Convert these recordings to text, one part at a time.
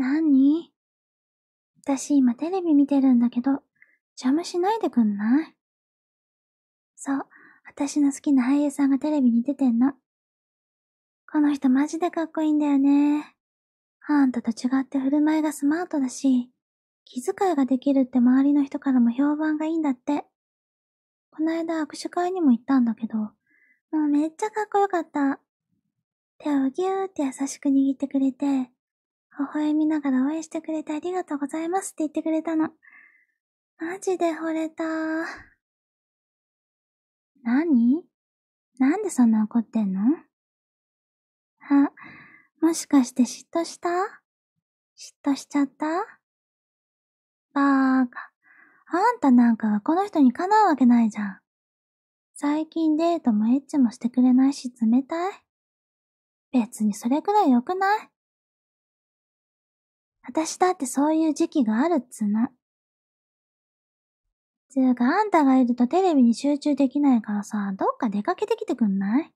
何私今テレビ見てるんだけど、邪魔しないでくんないそう、私の好きな俳優さんがテレビに出てんの。この人マジでかっこいいんだよね。あんたと違って振る舞いがスマートだし、気遣いができるって周りの人からも評判がいいんだって。こないだ握手会にも行ったんだけど、もうめっちゃかっこよかった。手をぎゅーって優しく握ってくれて、微笑みながら応援してくれてありがとうございますって言ってくれたの。マジで惚れた何なんでそんな怒ってんのあ、もしかして嫉妬した嫉妬しちゃったバーカ。あんたなんかがこの人にかなうわけないじゃん。最近デートもエッチもしてくれないし冷たい別にそれくらい良くない私だってそういう時期があるっつの。つうか、あんたがいるとテレビに集中できないからさ、どっか出かけてきてくんない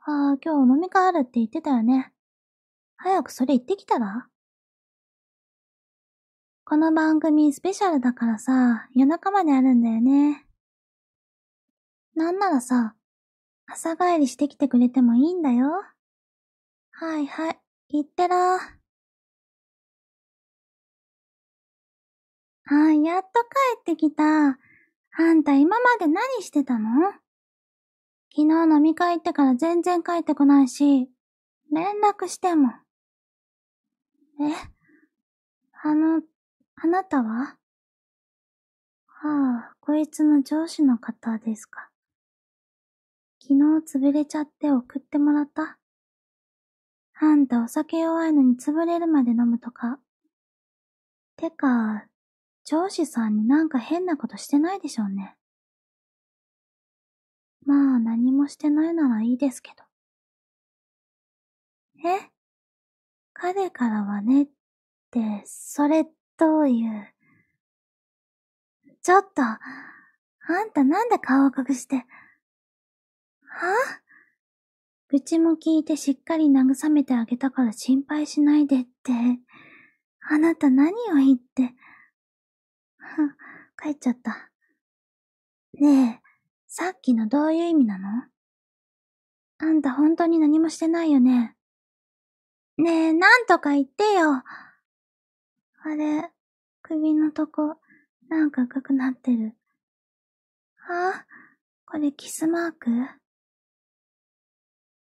ああ、今日飲み会あるって言ってたよね。早くそれ言ってきたらこの番組スペシャルだからさ、夜中まであるんだよね。なんならさ、朝帰りしてきてくれてもいいんだよ。はいはい、行ってらー。ああ、やっと帰ってきた。あんた今まで何してたの昨日飲み会行ってから全然帰ってこないし、連絡しても。えあの、あなたははあ、こいつの上司の方ですか。昨日潰れちゃって送ってもらったあんたお酒弱いのに潰れるまで飲むとか。てか、上司さんになんか変なことしてないでしょうね。まあ何もしてないならいいですけど。え彼からはねって、それどういう。ちょっと、あんたなんで顔を隠して。はあ愚痴も聞いてしっかり慰めてあげたから心配しないでって。あなた何を言って。帰っちゃった。ねえ、さっきのどういう意味なのあんた本当に何もしてないよね。ねえ、なんとか言ってよ。あれ、首のとこ、なんか赤くなってる。はあこれキスマーク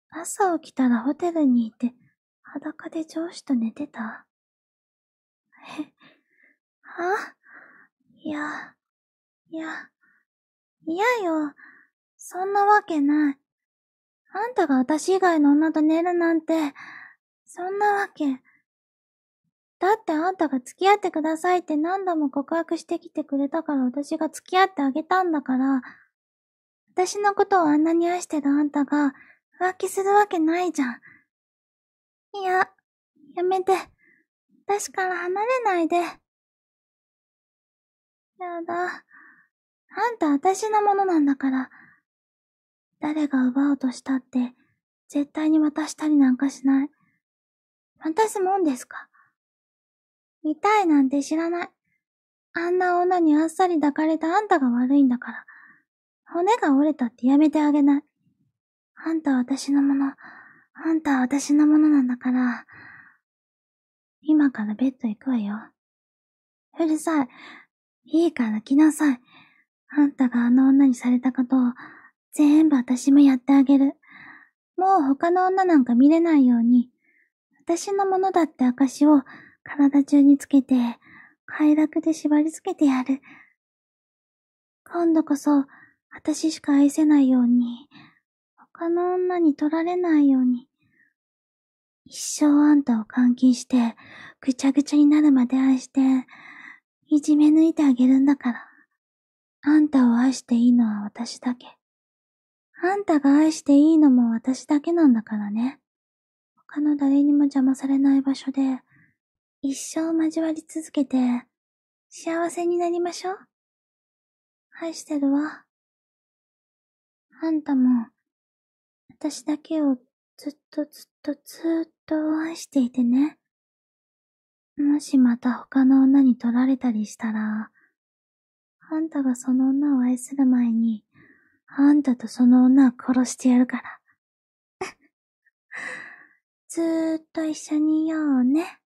朝起きたらホテルにいて、裸で上司と寝てたえ、はいや、いや、いやよ。そんなわけない。あんたが私以外の女と寝るなんて、そんなわけ。だってあんたが付き合ってくださいって何度も告白してきてくれたから私が付き合ってあげたんだから、私のことをあんなに愛してたあんたが浮気するわけないじゃん。いや、やめて。私から離れないで。やだ。あんた私のものなんだから。誰が奪おうとしたって、絶対に渡したりなんかしない。渡すもんですか見たいなんて知らない。あんな女にあっさり抱かれたあんたが悪いんだから。骨が折れたってやめてあげない。あんたは私のもの。あんたは私のものなんだから。今からベッド行くわよ。うるさい。いいから来なさい。あんたがあの女にされたことを、全部私もやってあげる。もう他の女なんか見れないように、私のものだって証を体中につけて、快楽で縛り付けてやる。今度こそ、私しか愛せないように、他の女に取られないように。一生あんたを監禁して、ぐちゃぐちゃになるまで愛して、いじめ抜いてあげるんだから。あんたを愛していいのは私だけ。あんたが愛していいのも私だけなんだからね。他の誰にも邪魔されない場所で、一生交わり続けて、幸せになりましょう。愛してるわ。あんたも、私だけをずっとずっとずっと愛していてね。もしまた他の女に取られたりしたら、あんたがその女を愛する前に、あんたとその女を殺してやるから。ずーっと一緒にいようね。